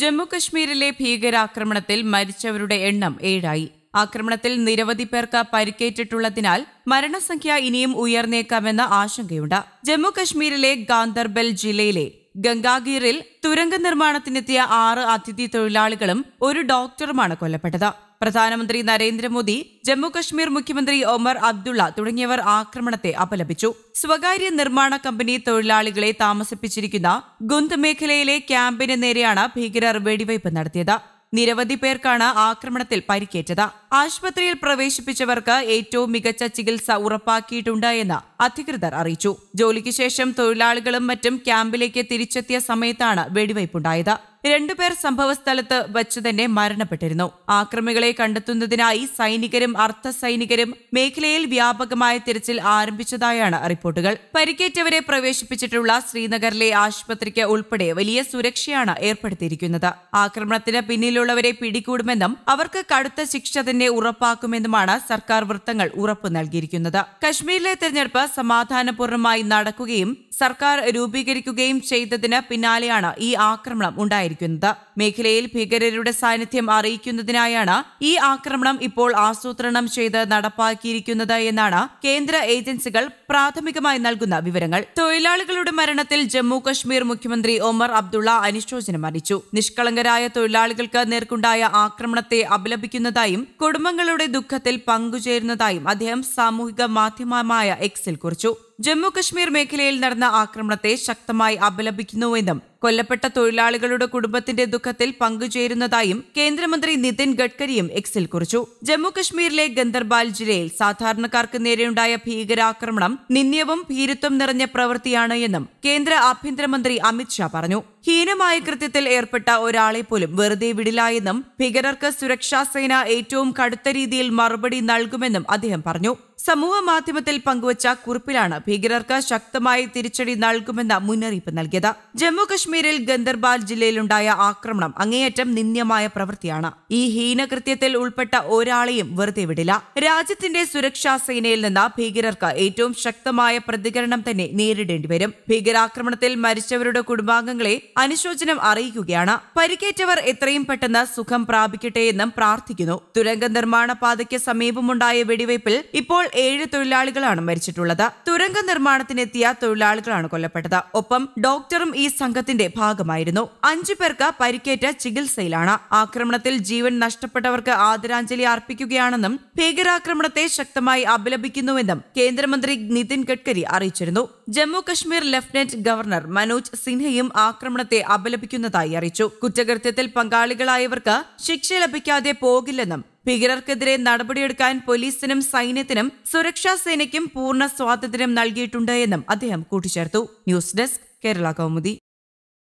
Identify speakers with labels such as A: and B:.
A: ജമ്മുകശ്മീരിലെ ഭീകരാക്രമണത്തിൽ മരിച്ചവരുടെ എണ്ണം ഏഴായി ആക്രമണത്തിൽ നിരവധി പേർക്ക് പരിക്കേറ്റിട്ടുള്ളതിനാൽ മരണസംഖ്യ ഇനിയും ഉയർന്നേക്കാമെന്ന ആശങ്കയുണ്ട് ജമ്മുകശ്മീരിലെ ഗാന്ദർബൽ ജില്ലയിലെ ഗംഗാഗീറിൽ തുരങ്ക നിർമ്മാണത്തിനെത്തിയ ആറ് അതിഥി തൊഴിലാളികളും ഒരു ഡോക്ടറുമാണ് കൊല്ലപ്പെട്ടത് പ്രധാനമന്ത്രി നരേന്ദ്രമോദി ജമ്മുകശ്മീർ മുഖ്യമന്ത്രി ഒമർ അബ്ദുള്ള തുടങ്ങിയവർ ആക്രമണത്തെ അപലപിച്ചു സ്വകാര്യ നിർമ്മാണ കമ്പനി തൊഴിലാളികളെ താമസിപ്പിച്ചിരിക്കുന്ന ഗുന്ത് മേഖലയിലെ ക്യാമ്പിന് നേരെയാണ് ഭീകരർ വെടിവയ്പ് നടത്തിയത് നിരവധി പേർക്കാണ് ആക്രമണത്തിൽ പരിക്കേറ്റത് ആശുപത്രിയിൽ പ്രവേശിപ്പിച്ചവർക്ക് ഏറ്റവും മികച്ച ചികിത്സ ഉറപ്പാക്കിയിട്ടുണ്ട് എന്ന് അധികൃതർ അറിയിച്ചു ജോലിക്ക് ശേഷം തൊഴിലാളികളും മറ്റും ക്യാമ്പിലേക്ക് തിരിച്ചെത്തിയ സമയത്താണ് വെടിവയ്പുണ്ടായത് രണ്ടുപേർ സംഭവസ്ഥലത്ത് വച്ച് തന്നെ മരണപ്പെട്ടിരുന്നു ആക്രമികളെ കണ്ടെത്തുന്നതിനായി സൈനികരും അർദ്ധ സൈനികരും മേഖലയിൽ വ്യാപകമായ തിരച്ചിൽ ആരംഭിച്ചതായാണ് റിപ്പോർട്ടുകൾ പരിക്കേറ്റവരെ പ്രവേശിപ്പിച്ചിട്ടുള്ള ശ്രീനഗറിലെ ആശുപത്രിക്ക് ഉൾപ്പെടെ വലിയ സുരക്ഷയാണ് ഏർപ്പെടുത്തിയിരിക്കുന്നത് ആക്രമണത്തിന് പിന്നിലുള്ളവരെ പിടികൂടുമെന്നും അവർക്ക് കടുത്ത ശിക്ഷ തന്നെ തന്നെ ഉറപ്പാക്കുമെന്നുമാണ് സർക്കാർ വൃത്തങ്ങൾ ഉറപ്പു നൽകിയിരിക്കുന്നത് കശ്മീരിലെ തെരഞ്ഞെടുപ്പ് സമാധാനപൂർണ്ണമായി നടക്കുകയും സർക്കാർ രൂപീകരിക്കുകയും ചെയ്തതിന് പിന്നാലെയാണ് ഈ ആക്രമണം ഉണ്ടായിരിക്കുന്നത് മേഖലയിൽ ഭീകരരുടെ സാന്നിധ്യം അറിയിക്കുന്നതിനായാണ് ഈ ആക്രമണം ഇപ്പോൾ ആസൂത്രണം ചെയ്ത് നടപ്പാക്കിയിരിക്കുന്നത് എന്നാണ് കേന്ദ്ര ഏജൻസികൾ പ്രാഥമികമായി നൽകുന്ന വിവരങ്ങൾ തൊഴിലാളികളുടെ മരണത്തിൽ ജമ്മു കശ്മീർ മുഖ്യമന്ത്രി ഒമർ അബ്ദുള്ള അനുശോചനം അറിയിച്ചു നിഷ്കളങ്കരായ തൊഴിലാളികൾക്ക് നേർക്കുണ്ടായ ആക്രമണത്തെ അപലപിക്കുന്നതായും കുടുംബങ്ങളുടെ ദുഃഖത്തിൽ പങ്കുചേരുന്നതായും അദ്ദേഹം സാമൂഹിക മാധ്യമമായ എക്സിൽ കുറിച്ചു ജമ്മുകശ്മീർ മേഖലയിൽ നടന്ന ആക്രമണത്തെ ശക്തമായി അപലപിക്കുന്നുവെന്നും കൊല്ലപ്പെട്ട തൊഴിലാളികളുടെ കുടുംബത്തിന്റെ ദുഃഖത്തിൽ പങ്കുചേരുന്നതായും കേന്ദ്രമന്ത്രി നിതിൻ ഗഡ്കരിയും എക്സിൽ കുറിച്ചു ജമ്മുകശ്മീരിലെ ഗന്ദർബാൽ ജില്ലയിൽ സാധാരണക്കാർക്ക് നേരെയുണ്ടായ ഭീകരാക്രമണം നിന്ദ്യവും ഭീരുത്വം നിറഞ്ഞ പ്രവൃത്തിയാണ് എന്നും കേന്ദ്ര ആഭ്യന്തരമന്ത്രി അമിത് ഷാ പറഞ്ഞു ഹീനമായ കൃത്യത്തിൽ ഏർപ്പെട്ട ഒരാളെ പോലും വെറുതെ വിടില്ല എന്നും ഭീകരർക്ക് സുരക്ഷാ സേന ഏറ്റവും കടുത്ത രീതിയിൽ മറുപടി നൽകുമെന്നും അദ്ദേഹം പറഞ്ഞു സമൂഹ മാധ്യമത്തിൽ പങ്കുവച്ച കുറിപ്പിലാണ് ഭീകരർക്ക് ശക്തമായി തിരിച്ചടി നൽകുമെന്ന മുന്നറിയിപ്പ് നൽകിയത് ജമ്മു കശ്മീരിൽ ഗന്ദർബാൽ ജില്ലയിലുണ്ടായ ആക്രമണം അങ്ങേയറ്റം നിന്ദ്യമായ പ്രവൃത്തിയാണ് ഈ ഹീനകൃത്യത്തിൽ ഉൾപ്പെട്ട ഒരാളെയും വെറുതെ വിടില്ല രാജ്യത്തിന്റെ സുരക്ഷാ സേനയിൽ നിന്ന് ഭീകരർക്ക് ഏറ്റവും ശക്തമായ പ്രതികരണം തന്നെ നേരിടേണ്ടി വരും ഭീകരാക്രമണത്തിൽ മരിച്ചവരുടെ കുടുംബാംഗങ്ങളെ അനുശോചനം അറിയിക്കുകയാണ് പരിക്കേറ്റവർ എത്രയും പെട്ടെന്ന് സുഖം പ്രാപിക്കട്ടെ എന്നും പ്രാർത്ഥിക്കുന്നു തുരങ്ക നിർമ്മാണ പാതയ്ക്ക് സമീപമുണ്ടായ വെടിവയ്പിൽ ഇപ്പോൾ ഏഴ് തൊഴിലാളികളാണ് മരിച്ചിട്ടുള്ളത് തുരങ്ക നിർമ്മാണത്തിനെത്തിയ തൊഴിലാളികളാണ് കൊല്ലപ്പെട്ടത് ഒപ്പം ഡോക്ടറും ഈ സംഘത്തിന്റെ ഭാഗമായിരുന്നു അഞ്ചു പേർക്ക് പരിക്കേറ്റ ചികിത്സയിലാണ് ആക്രമണത്തിൽ ജീവൻ നഷ്ടപ്പെട്ടവർക്ക് ആദരാഞ്ജലി അർപ്പിക്കുകയാണെന്നും ഭീകരാക്രമണത്തെ ശക്തമായി അപലപിക്കുന്നുവെന്നും കേന്ദ്രമന്ത്രി നിതിൻ ഗഡ്കരി അറിയിച്ചിരുന്നു ജമ്മു കശ്മീർ ലഫ്റ്റനന്റ് ഗവർണർ മനോജ് സിൻഹയും ആക്രമണത്തെ അപലപിക്കുന്നതായി അറിയിച്ചു കുറ്റകൃത്യത്തിൽ പങ്കാളികളായവർക്ക് ശിക്ഷ ലഭിക്കാതെ പോകില്ലെന്നും ഭീകരർക്കെതിരെ നടപടിയെടുക്കാൻ പോലീസിനും സൈന്യത്തിനും സുരക്ഷാ സേനയ്ക്കും പൂർണ്ണ സ്വാതന്ത്ര്യം നൽകിയിട്ടുണ്ട് എന്നും അദ്ദേഹം കൂട്ടിച്ചേർത്തു ന്യൂസ് ഡെസ്ക് കേരള കൗമുദി